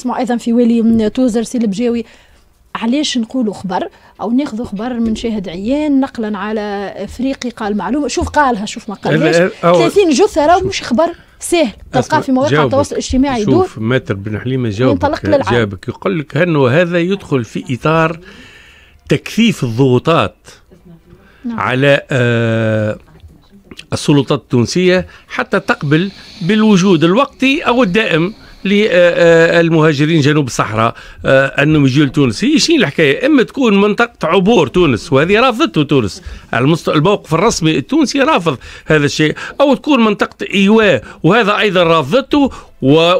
نسمعوا ايضا في والي توزر سي البجاوي علاش نقولوا خبر او ناخذوا خبر من شاهد عيان نقلا على افريقي قال معلومه شوف قالها شوف ما قالهاش 30 جثه راهو مش خبر سهل تلقاه في مواقع التواصل الاجتماعي يدور شوف ماتر بن حليمه جاوبك جاوبك يقول لك انه هذا يدخل في اطار تكثيف الضغوطات نعم. على آه السلطات التونسيه حتى تقبل بالوجود الوقتي او الدائم للمهاجرين جنوب الصحراء آه، انهم يجوا لتونس هي شنو الحكايه اما تكون منطقه عبور تونس وهذه رافضته تونس الموقف الرسمي التونسي رافض هذا الشيء او تكون منطقه ايواء وهذا ايضا رافضته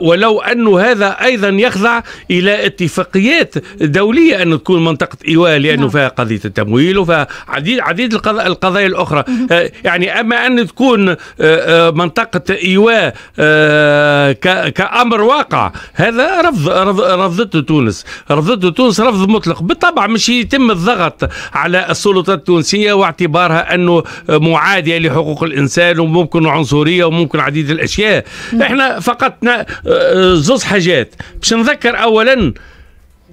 ولو أنه هذا أيضا يخضع إلى اتفاقيات دولية أن تكون منطقة إيواء لأنه نعم. فيها قضية التمويل وفيها عديد عديد القضايا الأخرى آه، يعني أما أن تكون آه، آه، منطقة إيواء كأمر واقع هذا رفض رفضته تونس رفضته تونس رفض مطلق بالطبع مش يتم الضغط على السلطات التونسية واعتبارها أنه معادية لحقوق الإنسان وممكن عنصرية وممكن عديد الأشياء إحنا فقط آه، زوز حاجات باش نذكر اولا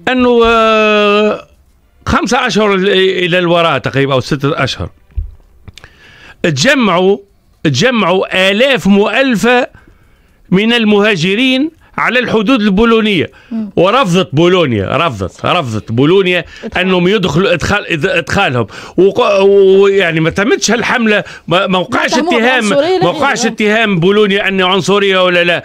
انه آه، خمسة اشهر الى الوراء تقريبا او ستة اشهر تجمعوا تجمعوا الاف مؤلفة من المهاجرين على الحدود البولونيه ورفضت بولونيا رفضت رفضت بولونيا انهم يدخلوا ادخال ادخالهم ويعني ما تمتش هالحمله ما وقعش اتهام ما وقعش آه. اتهام بولونيا اني عنصريه ولا لا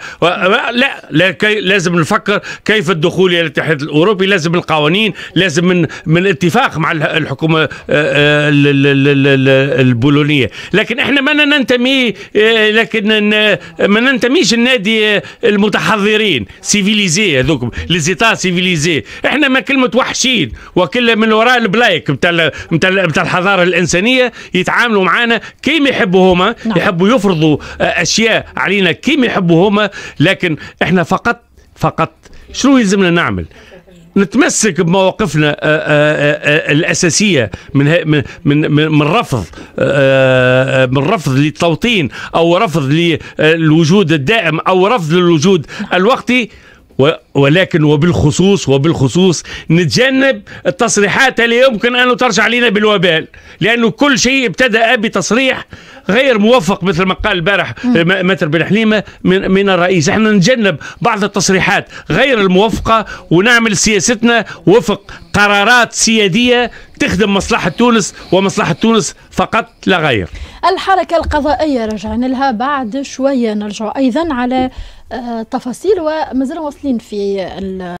لا, لا كي لازم نفكر كيف الدخول الى الاتحاد الاوروبي لازم القوانين لازم من من اتفاق مع الحكومه آه، آه، البولونيه لكن احنا ما ننتمي لكن ما ننتميش النادي المتحضرين متطورين سيفيليزي هذوك ليزيتا سيفيليزي احنا ما كلمه وحشين وكل من وراء البلايك نتاع نتاع الحضاره الانسانيه يتعاملوا معنا كيما يحبوا هما نعم. يحبوا يفرضوا آه، اشياء علينا كيما يحبوا هما لكن احنا فقط فقط شنو يلزمنا نعمل نتمسك بمواقفنا آه، آه، آه، الاساسيه من من من, من رفض من رفض للتوطين او رفض للوجود الدائم او رفض للوجود الوقتي ولكن وبالخصوص وبالخصوص نتجنب التصريحات اللي يمكن أن ترجع لنا بالوبال لأنه كل شيء ابتدأ بتصريح غير موفق مثل ما قال البارح متر بن حليمه من, من الرئيس احنا نتجنب بعض التصريحات غير الموفقه ونعمل سياستنا وفق قرارات سياديه تخدم مصلحة تونس ومصلحة تونس فقط لا غير الحركة القضائية رجعنا لها بعد شوية نرجع أيضا على آه، تفاصيل ومازال واصلين في